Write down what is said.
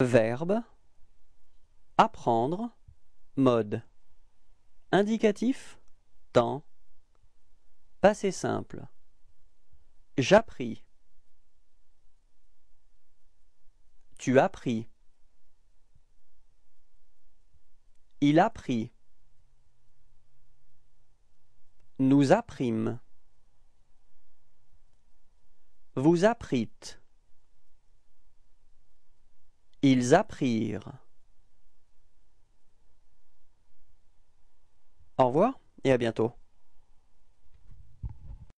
Verbe Apprendre Mode Indicatif Temps Passé simple J'appris Tu appris Il apprit Nous apprîmes Vous apprîtes ils apprirent. Au revoir et à bientôt.